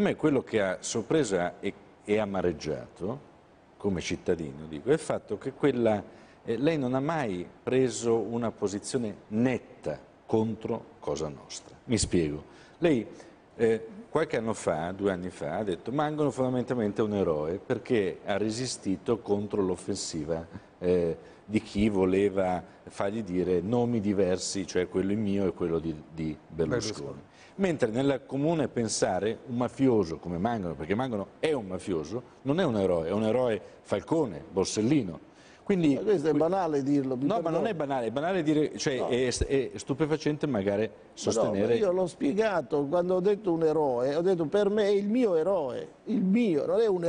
me quello che ha sorpreso e, e amareggiato, come cittadino, dico, è il fatto che quella, eh, lei non ha mai preso una posizione netta contro Cosa Nostra. Mi spiego. Lei eh, qualche anno fa, due anni fa, ha detto Mangano fondamentalmente è un eroe perché ha resistito contro l'offensiva eh, di chi voleva fargli dire nomi diversi, cioè quello mio e quello di, di Berlusconi. Mentre nella comune pensare un mafioso come Mangano, perché Mangano è un mafioso, non è un eroe, è un eroe Falcone, Borsellino, quindi, ma questo è banale dirlo. No, perdono. ma non è banale, è banale dire, cioè no. è, è, stupefacente magari sostenere... No, io l'ho spiegato, quando ho detto un eroe, ho detto per me è il mio eroe, il mio, non è un eroe.